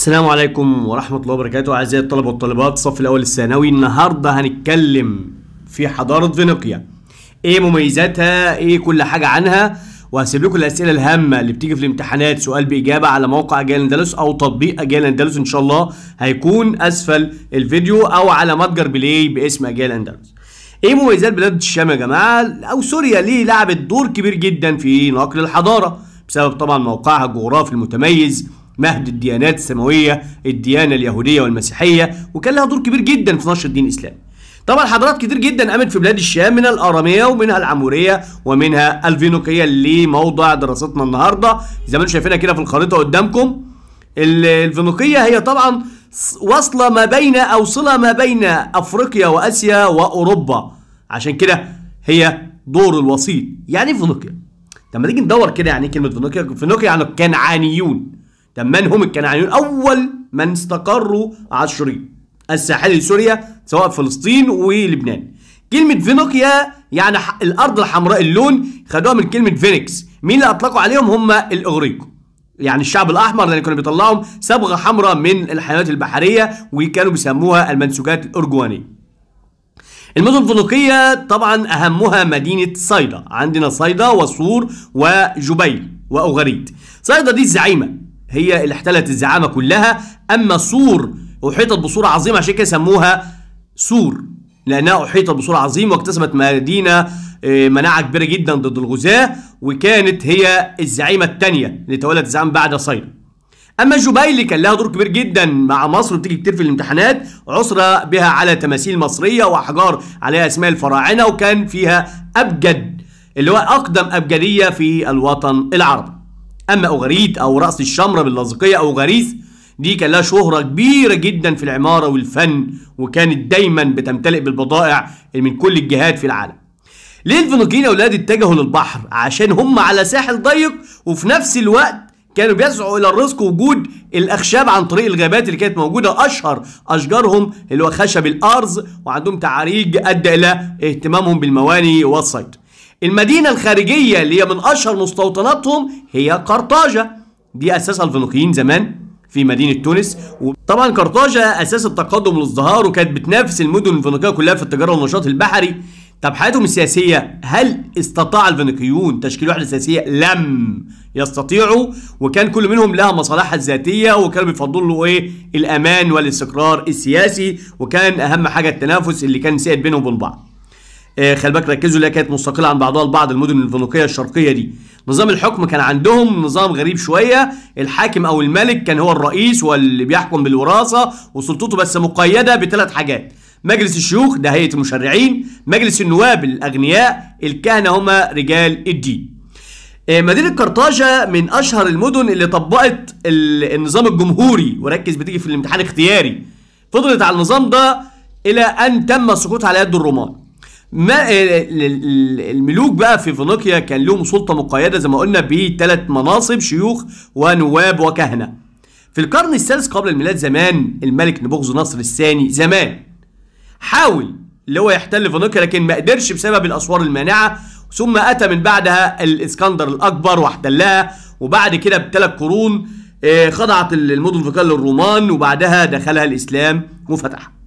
السلام عليكم ورحمة الله وبركاته أعزائي الطلبة والطالبات الصف الأول الثانوي النهاردة هنتكلم في حضارة فينيقيا إيه مميزاتها إيه كل حاجة عنها وهسيب لكم الأسئلة الهامة اللي بتيجي في الامتحانات سؤال بإجابة على موقع أجيال أندلس أو تطبيق أجيال أندلس إن شاء الله هيكون أسفل الفيديو أو على متجر بلاي باسم أجيال أندلس ايه مميزات بلاد الشام يا جماعه او سوريا ليه لعبت دور كبير جدا في نقل الحضاره بسبب طبعا موقعها الجغرافي المتميز مهد الديانات السماوية الديانة اليهودية والمسيحية وكان لها دور كبير جدا في نشر الدين الإسلامي طبعا حضارات كتير جدا قامت في بلاد الشام من الاراميه ومنها العموريه ومنها الفينوقية اللي موضع دراستنا النهارده زي ما انتم شايفينها كده في الخريطه قدامكم الفينوقية هي طبعا وصلة ما بين او صله ما بين افريقيا واسيا واوروبا عشان كده هي دور الوسيط يعني إيه فينيقيا لما تيجي ندور كده يعني كلمه فينيقيا فينيقيا يعني كان عانيون كان من هم الكنعانيون أول من استقروا على الشريط الساحلي لسوريا سواء فلسطين ولبنان كلمة فينوكيا يعني الأرض الحمراء اللون خدوها من كلمة فينيكس مين اللي أطلقوا عليهم هم الإغريق يعني الشعب الأحمر لأن كانوا بيطلعهم صبغة حمراء من الحيوانات البحرية وكانوا بيسموها المنسوجات الأرجوانية المدن الفينيقية طبعا أهمها مدينة صيدا عندنا صيدا وصور وجبيل وأغريد صيدا دي الزعيمة هي اللي احتلت الزعامه كلها اما سور احيطت بصورة عظيمة عشان كده سموها سور لانها احيطت بصورة عظيمة واكتسبت مدينه آه، مناعه كبيره جدا ضد الغزاه وكانت هي الزعيمه الثانيه اللي تولت الزعامه بعد صير اما جبيل اللي كان لها دور كبير جدا مع مصر وبتيجي كتير في الامتحانات عثر بها على تماثيل مصريه واحجار عليها اسماء الفراعنه وكان فيها ابجد اللي هو اقدم ابجديه في الوطن العربي اما اوغريت او راس الشمره باللاذقيه او غريس دي كان لها شهرة كبيرة جدا في العمارة والفن وكانت دايما بتمتلئ بالبضائع من كل الجهات في العالم ليه الفينيقيين يا اولاد اتجهوا للبحر عشان هم على ساحل ضيق وفي نفس الوقت كانوا بيسعوا الى الرزق وجود الاخشاب عن طريق الغابات اللي كانت موجوده اشهر اشجارهم اللي هو خشب الارز وعندهم تعاريج ادى الى اهتمامهم بالمواني والصيد المدينة الخارجية اللي هي من أشهر مستوطناتهم هي قرطاجة دي أسسها الفينيقيين زمان في مدينة تونس وطبعا قرطاجة أساس التقدم والازدهار وكانت بتنافس المدن الفينيقية كلها في التجارة والنشاط البحري طب حياتهم السياسية هل استطاع الفينيقيون تشكيل وحدة سياسية؟ لم يستطيعوا وكان كل منهم لها مصالحها الذاتية وكانوا بيفضلوا له ايه؟ الأمان والاستقرار السياسي وكان أهم حاجة التنافس اللي كان سائد بينهم وبين بعض. إيه، خلي بالك ركزوا اللي كانت مستقله عن بعضها البعض المدن الفينيقيه الشرقيه دي نظام الحكم كان عندهم نظام غريب شويه الحاكم او الملك كان هو الرئيس واللي بيحكم بالوراثه وسلطته بس مقيده بثلاث حاجات مجلس الشيوخ ده هيئه المشرعين مجلس النواب الاغنياء الكهنه هما رجال الدين إيه، مدينة قرطاجة من أشهر المدن اللي طبقت النظام الجمهوري وركز بتيجي في الامتحان اختياري فضلت على النظام ده إلى أن تم السقوط على يد الرومان ما الملوك بقى في فينيقيا كان لهم سلطه مقيده زي ما قلنا بثلاث مناصب شيوخ ونواب وكهنه في القرن السادس قبل الميلاد زمان الملك نبوخذ نصر الثاني زمان حاول اللي هو يحتل فينيقيا لكن ما قدرش بسبب الاسوار المانعه ثم اتى من بعدها الاسكندر الاكبر واحتلها وبعد كده بثلاث قرون آه، خضعت المدن الفينيقيه للرومان وبعدها دخلها الاسلام وفتحها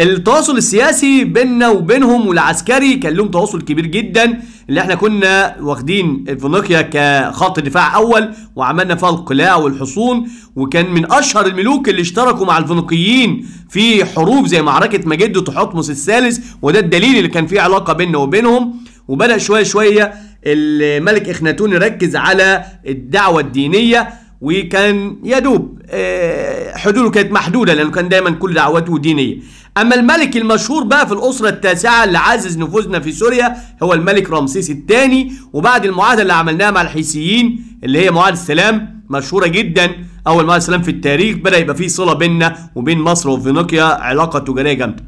التواصل السياسي بيننا وبينهم والعسكري كان لهم تواصل كبير جدا اللي احنا كنا واخدين فينيقيا كخط دفاع اول وعملنا فيها القلاع والحصون وكان من اشهر الملوك اللي اشتركوا مع الفينيقيين في حروب زي معركه مجد وتحتمس الثالث وده الدليل اللي كان فيه علاقه بيننا وبينهم وبدا شويه شويه الملك اخناتون يركز على الدعوه الدينيه وكان يدوب آه، حدوده كانت محدوده لانه كان دايما كل دعوته دينيه اما الملك المشهور بقى في الاسره التاسعه اللي عزز نفوذنا في سوريا هو الملك رمسيس الثاني وبعد المعاهده اللي عملناها مع الحيثيين اللي هي معاهده السلام مشهوره جدا اول معاهده السلام في التاريخ بدا يبقى فيه صله بيننا وبين مصر وفينيقيا علاقه تجاريه جامده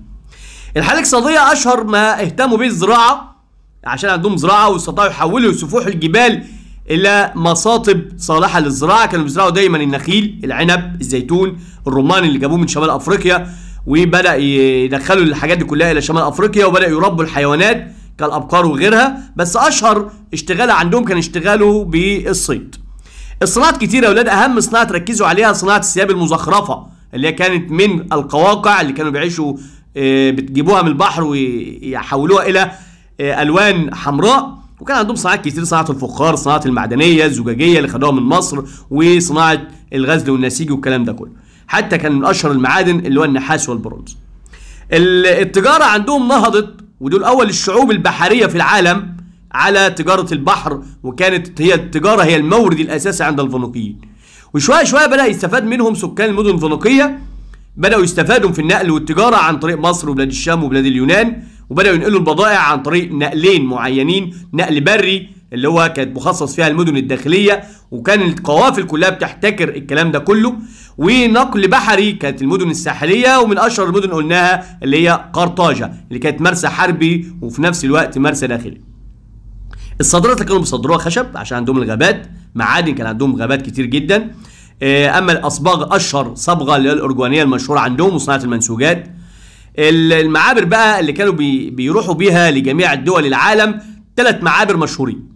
الحاله الاقتصاديه اشهر ما اهتموا به الزراعه عشان عندهم زراعه واستطاعوا يحولوا سفوح الجبال الى مصاطب صالحه للزراعه كانوا بيزرعوا دايما النخيل العنب الزيتون الرمان اللي جابوه من شمال افريقيا وبدا يدخلوا الحاجات دي كلها الى شمال افريقيا وبدا يربوا الحيوانات كالابقار وغيرها بس اشهر اشتغال عندهم كان اشتغاله بالصيد الصناعات كتيره يا ولاد اهم صناعه تركزوا عليها صناعه الثياب المزخرفه اللي هي كانت من القواقع اللي كانوا بيعيشوا آه، بتجيبوها من البحر ويحولوها الى آه، الوان حمراء وكان عندهم صناعات كتير صناعه الفخار صناعه المعدنيه الزجاجيه اللي خدوها من مصر وصناعه الغزل والنسيج والكلام ده كله حتى كان من اشهر المعادن اللي هو النحاس والبرونز التجاره عندهم نهضت ودول اول الشعوب البحريه في العالم على تجاره البحر وكانت هي التجاره هي المورد الاساسي عند الفينيقيين وشويه شويه بدا يستفاد منهم سكان المدن الفينيقيه بداوا يستفادوا في النقل والتجاره عن طريق مصر وبلاد الشام وبلاد اليونان وبداوا ينقلوا البضائع عن طريق نقلين معينين نقل بري اللي هو كانت مخصص فيها المدن الداخليه وكان القوافل كلها بتحتكر الكلام ده كله ونقل بحري كانت المدن الساحليه ومن اشهر المدن قلناها اللي هي قرطاجه اللي كانت مرسى حربي وفي نفس الوقت مرسى داخلي. الصادرات اللي كانوا بيصدروها خشب عشان عندهم الغابات معادن كان عندهم غابات كتير جدا آه، اما الاصباغ اشهر صبغه اللي هي الارجوانيه المشهوره عندهم وصناعه المنسوجات المعابر بقى اللي كانوا بيروحوا بيها لجميع الدول العالم ثلاث معابر مشهورين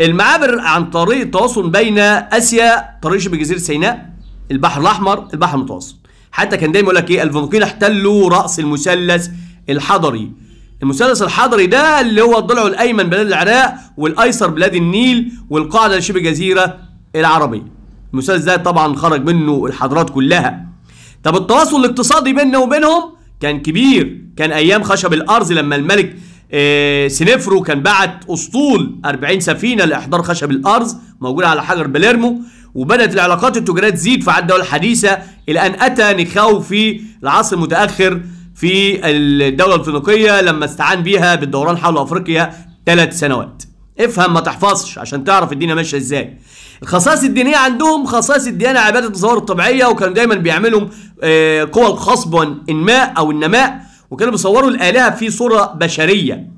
المعابر عن طريق التواصل بين اسيا طريق شبه جزيره سيناء البحر الاحمر البحر المتوسط حتى كان دايما يقول لك ايه الفينيقيين احتلوا راس المثلث الحضري المثلث الحضري ده اللي هو الضلع الايمن بلاد العراق والايسر بلاد النيل والقاعده شبه جزيره العربيه المثلث ده طبعا خرج منه الحضارات كلها طب التواصل الاقتصادي بيننا وبينهم كان كبير كان ايام خشب الارز لما الملك إيه، سنفرو كان بعت اسطول 40 سفينه لاحضار خشب الارز موجوده على حجر باليرمو وبدات العلاقات التجاريه تزيد في الدول الحديثه الى ان اتى نيخاو في العصر المتاخر في الدوله الفينيقيه لما استعان بيها بالدوران حول افريقيا ثلاث سنوات افهم ما تحفظش عشان تعرف الدنيا ماشيه ازاي الخصائص الدينيه عندهم خصائص الديانه عباده الظواهر الطبيعيه وكانوا دايما بيعملوا آه، قوى الخصب والانماء او النماء وكانوا بيصوروا الآلهة في صورة بشرية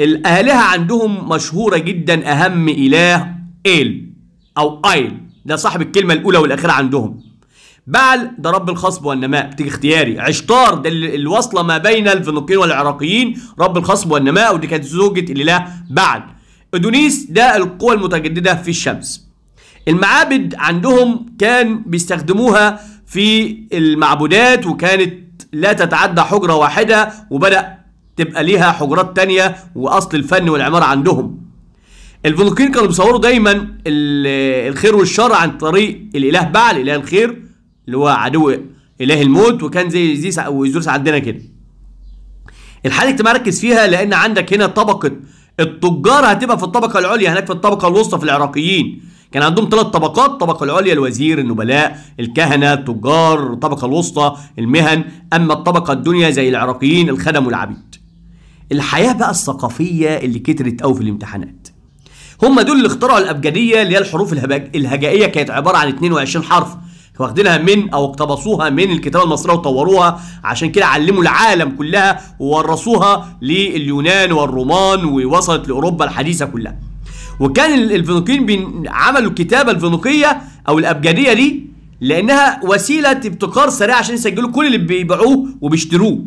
الآلهة عندهم مشهورة جدا أهم إله إيل أو آيل ده صاحب الكلمة الأولى والأخيرة عندهم بعل ده رب الخصب والنماء بتيجي اختياري عشتار ده الوصلة ما بين الفينيقيين والعراقيين رب الخصب والنماء ودي كانت زوجة الإله بعل أدونيس ده القوى المتجددة في الشمس المعابد عندهم كان بيستخدموها في المعبودات وكانت لا تتعدى حجرة واحدة وبدأ تبقى ليها حجرات تانية وأصل الفن والعمارة عندهم الفلوكين كانوا بيصوروا دايما الخير والشر عن طريق الإله بعل إله الخير اللي هو عدو إله الموت وكان زي أو وزيروس عندنا كده الحالة الاجتماعية ركز فيها لأن عندك هنا طبقة التجار هتبقى في الطبقة العليا هناك في الطبقة الوسطى في العراقيين كان عندهم ثلاث طبقات الطبقه العليا الوزير النبلاء الكهنه التجار الطبقه الوسطى المهن اما الطبقه الدنيا زي العراقيين الخدم والعبيد الحياه بقى الثقافيه اللي كترت قوي في الامتحانات هم دول اللي اخترعوا الابجديه اللي هي الحروف الهجائيه كانت عباره عن 22 حرف واخدينها من او اقتبسوها من الكتابه المصريه وطوروها عشان كده علموا العالم كلها وورثوها لليونان والرومان ووصلت لاوروبا الحديثه كلها وكان الفينيقيين عملوا الكتابه الفينيقيه او الابجديه دي لانها وسيله ابتكار سريع عشان يسجلوا كل اللي بيبيعوه وبيشتروه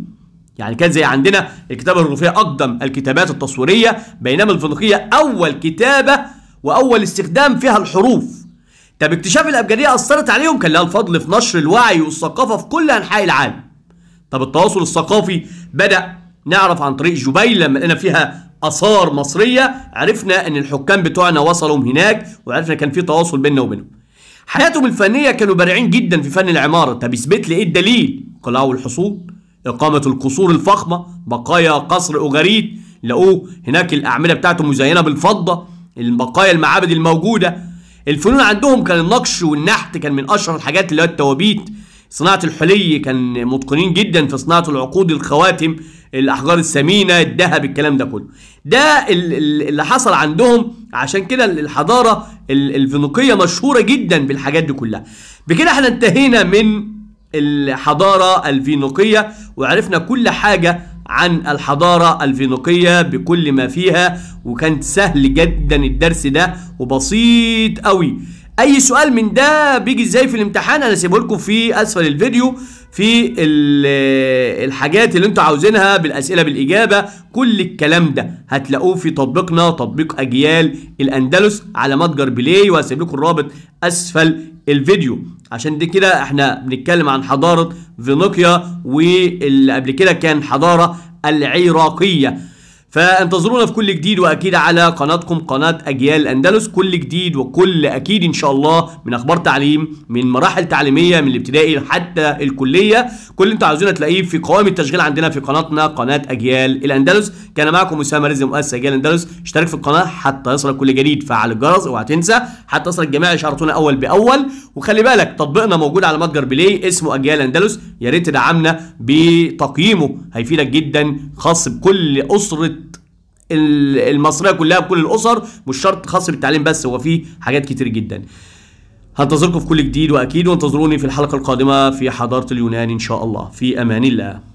يعني كان زي عندنا الكتابه الهيروغليفية اقدم الكتابات التصويريه بينما الفينيقيه اول كتابه واول استخدام فيها الحروف طب اكتشاف الابجديه اثرت عليهم كان لها الفضل في نشر الوعي والثقافه في كل انحاء العالم طب التواصل الثقافي بدا نعرف عن طريق جبيل لما لقينا فيها آثار مصرية عرفنا أن الحكام بتوعنا وصلوا هناك وعرفنا كان في تواصل بيننا وبينهم حياتهم الفنية كانوا بارعين جدا في فن العمارة طب اثبت لي إيه الدليل؟ قلاع الحصون، إقامة القصور الفخمة بقايا قصر أوغاريت لقوه هناك الأعمدة بتاعته مزينة بالفضة البقايا المعابد الموجودة الفنون عندهم كان النقش والنحت كان من أشهر الحاجات اللي هو التوابيت صناعة الحلي كان متقنين جدا في صناعة العقود الخواتم الأحجار الثمينة الذهب الكلام ده كله ده اللي حصل عندهم عشان كده الحضارة الفينيقية مشهورة جدا بالحاجات دي كلها بكده احنا انتهينا من الحضارة الفينيقية وعرفنا كل حاجة عن الحضارة الفينيقية بكل ما فيها وكان سهل جدا الدرس ده وبسيط قوي اي سؤال من ده بيجي ازاي في الامتحان انا سيبه لكم في اسفل الفيديو في الحاجات اللي انتوا عاوزينها بالاسئله بالاجابه كل الكلام ده هتلاقوه في تطبيقنا تطبيق اجيال الاندلس على متجر بلاي وهسيب لكم الرابط اسفل الفيديو عشان دي كده احنا بنتكلم عن حضاره فينيقيا واللي قبل كده كان حضاره العراقيه فانتظرونا في كل جديد واكيد على قناتكم قناه اجيال الاندلس كل جديد وكل اكيد ان شاء الله من اخبار تعليم من مراحل تعليميه من الابتدائي حتى الكليه كل اللي انتوا عاوزينه تلاقيه في قوائم التشغيل عندنا في قناتنا قناه اجيال الاندلس كان معكم اسامه رزق مؤسس اجيال الاندلس اشترك في القناه حتى يصلك كل جديد فعل الجرس اوعى تنسى حتى يصلك جميع اشعاراتنا اول باول وخلي بالك تطبيقنا موجود على متجر بلاي اسمه اجيال الاندلس يا ريت تدعمنا بتقييمه هيفيدك جدا خاص بكل اسره المصريه كلها بكل الاسر مش شرط خاص بالتعليم بس هو فيه حاجات كتير جدا هنتظركم في كل جديد واكيد وانتظروني في الحلقه القادمه في حضاره اليونان ان شاء الله في امان الله